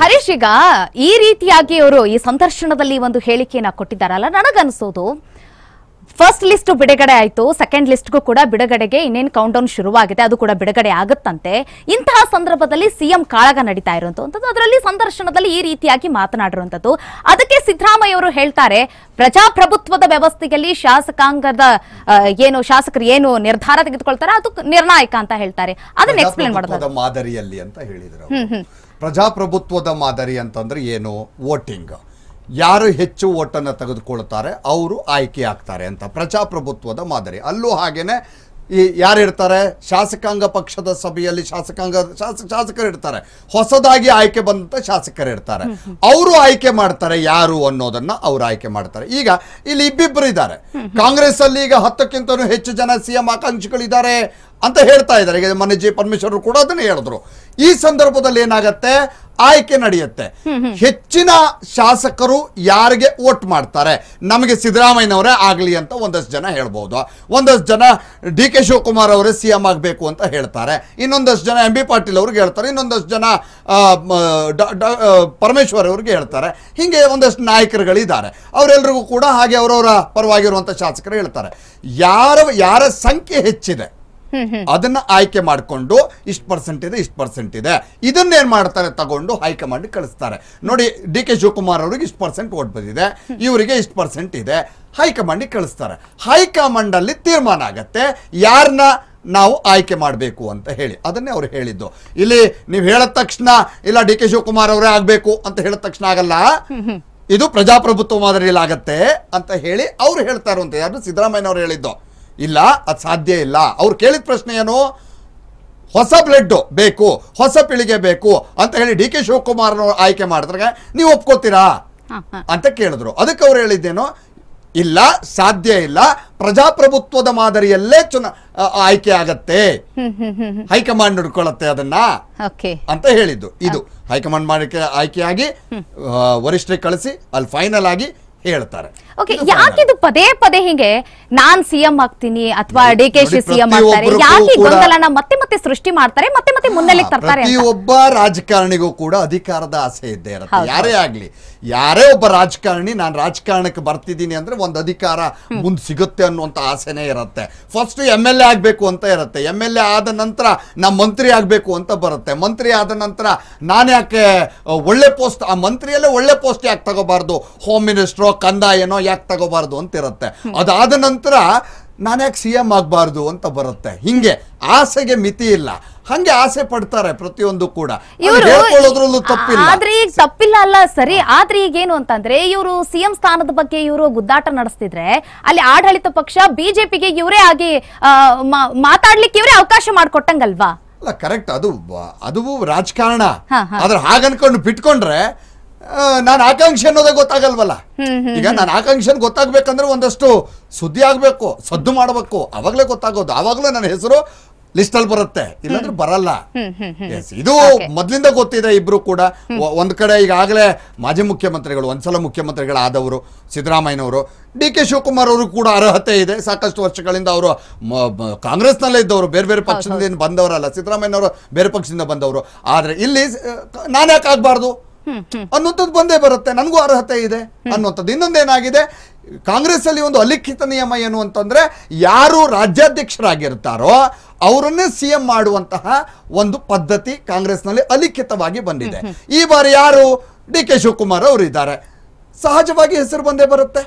ಹರೀಶ್ ಈಗ ಈ ರೀತಿಯಾಗಿ ಅವರು ಈ ಸಂದರ್ಶನದಲ್ಲಿ ಒಂದು ಹೇಳಿಕೆಯನ್ನ ಕೊಟ್ಟಿದ್ದಾರಲ್ಲ ನನಗನ್ಸೋದು ಫಸ್ಟ್ ಲಿಸ್ಟ್ ಬಿಡುಗಡೆ ಆಯಿತು ಸೆಕೆಂಡ್ ಲಿಸ್ಟ್ಗೂ ಕೂಡ ಬಿಡುಗಡೆಗೆ ಇನ್ನೇನು ಕೌಂಟ್ ಡೌನ್ ಶುರುವಾಗಿದೆ ಅದು ಕೂಡ ಬಿಡುಗಡೆ ಆಗುತ್ತಂತೆ ಇಂತಹ ಸಂದರ್ಭದಲ್ಲಿ ಸಿಎಂ ಕಾಳಗ ನಡೀತಾ ಇರುವಂಥದ್ದು ಅದರಲ್ಲಿ ಸಂದರ್ಶನದಲ್ಲಿ ಈ ರೀತಿಯಾಗಿ ಮಾತನಾಡಿರುವಂಥದ್ದು ಅದಕ್ಕೆ ಸಿದ್ದರಾಮಯ್ಯ ಅವರು ಹೇಳ್ತಾರೆ ಪ್ರಜಾಪ್ರಭುತ್ವದ ವ್ಯವಸ್ಥೆಯಲ್ಲಿ ಶಾಸಕಾಂಗದ ಏನು ಶಾಸಕರು ಏನು ನಿರ್ಧಾರ ತೆಗೆದುಕೊಳ್ತಾರೆ ಅದು ನಿರ್ಣಾಯಕ ಅಂತ ಹೇಳ್ತಾರೆ ಅದನ್ನ ಎಕ್ಸ್ಪ್ಲೇನ್ ಮಾಡೋದು ಮಾದರಿಯಲ್ಲಿ ಅಂತ ಪ್ರಜಾಪ್ರಭುತ್ವದ ಮಾದರಿ ಅಂತಂದರೆ ಏನು ವೋಟಿಂಗ್ ಯಾರು ಹೆಚ್ಚು ಓಟನ್ನು ತೆಗೆದುಕೊಳ್ತಾರೆ ಅವರು ಆಯ್ಕೆ ಆಗ್ತಾರೆ ಅಂತ ಪ್ರಜಾಪ್ರಭುತ್ವದ ಮಾದರಿ ಅಲ್ಲೂ ಹಾಗೇನೆ ಈ ಯಾರಿರ್ತಾರೆ ಶಾಸಕಾಂಗ ಪಕ್ಷದ ಸಭೆಯಲ್ಲಿ ಶಾಸಕಾಂಗ ಶಾಸಕ ಶಾಸಕರು ಇರ್ತಾರೆ ಹೊಸದಾಗಿ ಆಯ್ಕೆ ಬಂದಂಥ ಶಾಸಕರು ಇರ್ತಾರೆ ಅವರು ಆಯ್ಕೆ ಮಾಡ್ತಾರೆ ಯಾರು ಅನ್ನೋದನ್ನ ಅವ್ರು ಆಯ್ಕೆ ಮಾಡ್ತಾರೆ ಈಗ ಇಲ್ಲಿ ಇಬ್ಬಿಬ್ಬರು ಇದ್ದಾರೆ ಕಾಂಗ್ರೆಸ್ ಅಲ್ಲಿ ಈಗ ಹತ್ತಕ್ಕಿಂತಲೂ ಹೆಚ್ಚು ಜನ ಸಿ ಎಂ ಆಕಾಂಕ್ಷಿಗಳಿದ್ದಾರೆ ಅಂತ ಹೇಳ್ತಾ ಇದ್ದಾರೆ ಈಗ ಮೊನ್ನೆ ಜಿ ಪರಮೇಶ್ವರ್ ಕೂಡ ಅದನ್ನು ಹೇಳಿದ್ರು ಈ ಸಂದರ್ಭದಲ್ಲಿ ಏನಾಗತ್ತೆ ಆಯ್ಕೆ ನಡೆಯುತ್ತೆ ಹೆಚ್ಚಿನ ಶಾಸಕರು ಯಾರಿಗೆ ವೋಟ್ ಮಾಡ್ತಾರೆ ನಮಗೆ ಸಿದ್ದರಾಮಯ್ಯನವರೇ ಆಗಲಿ ಅಂತ ಒಂದಷ್ಟು ಜನ ಹೇಳ್ಬೋದು ಒಂದಷ್ಟು ಜನ ಡಿ ಕೆ ಶಿವಕುಮಾರ್ ಅವರೇ ಸಿ ಎಂ ಆಗಬೇಕು ಅಂತ ಹೇಳ್ತಾರೆ ಇನ್ನೊಂದಷ್ಟು ಜನ ಎಂ ಬಿ ಪಾಟೀಲ್ ಅವ್ರಿಗೆ ಹೇಳ್ತಾರೆ ಇನ್ನೊಂದಷ್ಟು ಜನ ಪರಮೇಶ್ವರ್ ಅವ್ರಿಗೆ ಹೇಳ್ತಾರೆ ಹೀಗೆ ಒಂದಷ್ಟು ನಾಯಕರುಗಳಿದ್ದಾರೆ ಅವರೆಲ್ಲರಿಗೂ ಕೂಡ ಹಾಗೆ ಅವರವರ ಪರವಾಗಿರುವಂಥ ಶಾಸಕರು ಹೇಳ್ತಾರೆ ಯಾರ ಯಾರ ಸಂಖ್ಯೆ ಹೆಚ್ಚಿದೆ ಅದನ್ನ ಆಯ್ಕೆ ಮಾಡಿಕೊಂಡು ಇಷ್ಟು ಪರ್ಸೆಂಟ್ ಇದೆ ಇಷ್ಟು ಪರ್ಸೆಂಟ್ ಇದೆ ಇದನ್ನ ಏನ್ ಮಾಡ್ತಾರೆ ತಗೊಂಡು ಹೈಕಮಾಂಡ್ ಕಳಿಸ್ತಾರೆ ನೋಡಿ ಡಿ ಕೆ ಶಿವಕುಮಾರ್ ಅವರಿಗೆ ಇಷ್ಟು ಪರ್ಸೆಂಟ್ ಓಟ್ ಬಂದಿದೆ ಇವರಿಗೆ ಇಷ್ಟು ಪರ್ಸೆಂಟ್ ಇದೆ ಹೈಕಮಾಂಡ್ ಕಳಿಸ್ತಾರೆ ಹೈಕಮಾಂಡ್ ಅಲ್ಲಿ ತೀರ್ಮಾನ ಆಗತ್ತೆ ಯಾರನ್ನ ನಾವು ಆಯ್ಕೆ ಮಾಡಬೇಕು ಅಂತ ಹೇಳಿ ಅದನ್ನೇ ಅವ್ರು ಹೇಳಿದ್ದು ಇಲ್ಲಿ ನೀವು ಹೇಳದ ತಕ್ಷಣ ಇಲ್ಲ ಡಿ ಕೆ ಶಿವಕುಮಾರ್ ಅವರೇ ಆಗ್ಬೇಕು ಅಂತ ಹೇಳಿದ ತಕ್ಷಣ ಆಗಲ್ಲ ಇದು ಪ್ರಜಾಪ್ರಭುತ್ವ ಮಾದರಿಯಲ್ಲಿ ಆಗತ್ತೆ ಅಂತ ಹೇಳಿ ಅವ್ರು ಹೇಳ್ತಾರು ಯಾರು ಸಿದ್ದರಾಮಯ್ಯ ಅವರು ಹೇಳಿದ್ದು ಇಲ್ಲ ಅದು ಸಾಧ್ಯ ಇಲ್ಲ ಅವ್ರು ಕೇಳಿದ ಪ್ರಶ್ನೆ ಏನು ಹೊಸ ಬ್ಲಡ್ ಬೇಕು ಹೊಸ ಪೀಳಿಗೆ ಬೇಕು ಅಂತ ಹೇಳಿ ಡಿ ಕೆ ಶಿವಕುಮಾರ್ ಆಯ್ಕೆ ಮಾಡಿದ್ರೆ ನೀವು ಒಪ್ಕೋತೀರಾ ಅಂತ ಕೇಳಿದ್ರು ಅದಕ್ಕೆ ಅವ್ರು ಹೇಳಿದ್ದೇನು ಇಲ್ಲ ಸಾಧ್ಯ ಇಲ್ಲ ಪ್ರಜಾಪ್ರಭುತ್ವದ ಮಾದರಿಯಲ್ಲೇ ಚುನ ಆಯ್ಕೆ ಆಗತ್ತೆ ಹೈಕಮಾಂಡ್ ನೋಡ್ಕೊಳತ್ತೆ ಅದನ್ನ ಅಂತ ಹೇಳಿದ್ದು ಇದು ಹೈಕಮಾಂಡ್ ಆಯ್ಕೆ ಆಯ್ಕೆಯಾಗಿ ವರಿಷ್ಠ ಕಳಿಸಿ ಅಲ್ಲಿ ಫೈನಲ್ ಆಗಿ ಹೇಳ್ತಾರೆ ಯಾಕೆ ಇದು ಪದೇ ಪದೇ ಹೀಗೆ ನಾನ್ ಸಿಎಂ ಆಗ್ತೀನಿ ಅಥವಾ ಡಿ ಕೆ ಶಿ ಸಿಎಂ ಆಗ್ತಾರೆ ಯಾಕೆ ಗೊಂದಲನ ಮತ್ತೆ ಮತ್ತೆ ಸೃಷ್ಟಿ ಮಾಡ್ತಾರೆ ಮತ್ತೆ ಮತ್ತೆ ಮುನ್ನೆಲೆ ತರ್ತಾರೆ ಒಬ್ಬ ರಾಜಕಾರಣಿಗೂ ಕೂಡ ಅಧಿಕಾರದ ಆಸೆ ಇದ್ದೇ ಇರುತ್ತೆ ಯಾರೇ ಆಗ್ಲಿ ಯಾರೇ ಒಬ್ಬ ರಾಜಕಾರಣಿ ನಾನು ರಾಜಕಾರಣಕ್ಕೆ ಬರ್ತಿದ್ದೀನಿ ಅಂದ್ರೆ ಒಂದು ಅಧಿಕಾರ ಮುಂದೆ ಸಿಗುತ್ತೆ ಅನ್ನುವಂತ ಆಸೆನೇ ಇರುತ್ತೆ ಫಸ್ಟ್ ಎಮ್ ಎಲ್ ಎ ಆಗ್ಬೇಕು ಅಂತ ಇರುತ್ತೆ ಎಮ್ ಎಲ್ ಎ ಆದ ನಂತರ ನಾ ಮಂತ್ರಿ ಆಗ್ಬೇಕು ಅಂತ ಬರುತ್ತೆ ಮಂತ್ರಿ ಆದ ನಂತರ ನಾನು ಯಾಕೆ ಒಳ್ಳೆ ಪೋಸ್ಟ್ ಆ ಮಂತ್ರಿಯಲ್ಲೇ ಒಳ್ಳೆ ಪೋಸ್ಟ್ ಯಾಕೆ ತಗೋಬಾರ್ದು ಹೋಮ್ ಮಿನಿಸ್ಟ್ರೋ ಕಂದಾಯನೋ ಯಾಕೆ ತಗೋಬಾರ್ದು ಅಂತ ಇರುತ್ತೆ ಅದಾದ ನಂತರ ನಾನ್ಯಾಕೆ ಸಿ ಎಂ ಆಗಬಾರ್ದು ಅಂತ ಬರುತ್ತೆ ಹಿಂಗೆ ಆಸೆಗೆ ಮಿತಿ ಇಲ್ಲ ಹಂಗೆ ಆಸೆ ಪಡ್ತಾರೆ ಪ್ರತಿಯೊಂದು ಕೂಡ ತಪ್ಪಿಲ್ಲ ಆದ್ರೆ ಈಗ ತಪ್ಪಿಲ್ಲ ಅಲ್ಲ ಸರಿ ಆದ್ರೆ ಈಗ ಏನು ಅಂತಂದ್ರೆ ಇವರು ಸಿಎಂ ಸ್ಥಾನದ ಬಗ್ಗೆ ಇವರು ಗುದ್ದಾಟ ನಡೆಸ್ತಿದ್ರೆ ಅಲ್ಲಿ ಆಡಳಿತ ಪಕ್ಷ ಬಿಜೆಪಿಗೆ ಇವರೇ ಆಗಿ ಮಾತಾಡ್ಲಿಕ್ಕೆ ಇವರೇ ಅವಕಾಶ ಮಾಡ್ಕೊಟ್ಟಂಗಲ್ವಾ ಅಲ್ಲ ಕರೆಕ್ಟ್ ಅದು ಅದು ರಾಜಕಾರಣ ಆದ್ರೆ ಹಾಗನ್ಕೊಂಡು ಬಿಟ್ಕೊಂಡ್ರೆ ನಾನು ಆಕಾಂಕ್ಷೆ ಅನ್ನೋದೇ ಗೊತ್ತಾಗಲ್ವಲ್ಲ ಈಗ ನಾನು ಆಕಾಂಕ್ಷೆ ಗೊತ್ತಾಗ್ಬೇಕಂದ್ರೆ ಒಂದಷ್ಟು ಸುದ್ದಿ ಆಗ್ಬೇಕು ಸದ್ದು ಮಾಡಬೇಕು ಅವಾಗಲೇ ಗೊತ್ತಾಗೋದು ಆವಾಗಲೂ ನನ್ನ ಹೆಸರು ಲಿಸ್ಟ್ ಅಲ್ಲಿ ಬರುತ್ತೆ ಇಲ್ಲಾಂದ್ರೆ ಬರಲ್ಲ ಇದು ಮೊದ್ಲಿಂದ ಗೊತ್ತಿದೆ ಇಬ್ರು ಕೂಡ ಒಂದ್ ಕಡೆ ಈಗಾಗಲೇ ಮಾಜಿ ಮುಖ್ಯಮಂತ್ರಿಗಳು ಒಂದ್ಸಲ ಮುಖ್ಯಮಂತ್ರಿಗಳಾದವರು ಸಿದ್ದರಾಮಯ್ಯನವರು ಡಿ ಕೆ ಶಿವಕುಮಾರ್ ಅವರು ಕೂಡ ಅರ್ಹತೆ ಇದೆ ಸಾಕಷ್ಟು ವರ್ಷಗಳಿಂದ ಅವರು ಕಾಂಗ್ರೆಸ್ನಲ್ಲೇ ಇದ್ದವರು ಬೇರೆ ಬೇರೆ ಪಕ್ಷದಿಂದ ಬಂದವರಲ್ಲ ಸಿದ್ದರಾಮಯ್ಯನವರು ಬೇರೆ ಪಕ್ಷದಿಂದ ಬಂದವರು ಆದ್ರೆ ಇಲ್ಲಿ ನಾನು ಯಾಕೆ ಆಗ್ಬಾರ್ದು ಅನ್ನುವಂಥದ್ದು ಬಂದೇ ಬರುತ್ತೆ ನನಗೂ ಅರ್ಹತೆ ಇದೆ ಅನ್ನುವಂಥದ್ದು ಇನ್ನೊಂದೇನಾಗಿದೆ ಕಾಂಗ್ರೆಸ್ ಅಲ್ಲಿ ಒಂದು ಅಲಿಖಿತ ನಿಯಮ ಏನು ಅಂತಂದ್ರೆ ಯಾರು ರಾಜ್ಯಾಧ್ಯಕ್ಷರಾಗಿರ್ತಾರೋ ಅವರನ್ನೇ ಸಿಎಂ ಮಾಡುವಂತಹ ಒಂದು ಪದ್ಧತಿ ಕಾಂಗ್ರೆಸ್ನಲ್ಲಿ ಅಲಿಖಿತವಾಗಿ ಬಂದಿದೆ ಈ ಬಾರಿ ಯಾರು ಡಿ ಕೆ ಶಿವಕುಮಾರ್ ಅವರು ಇದ್ದಾರೆ ಸಹಜವಾಗಿ ಹೆಸರು ಬಂದೇ ಬರುತ್ತೆ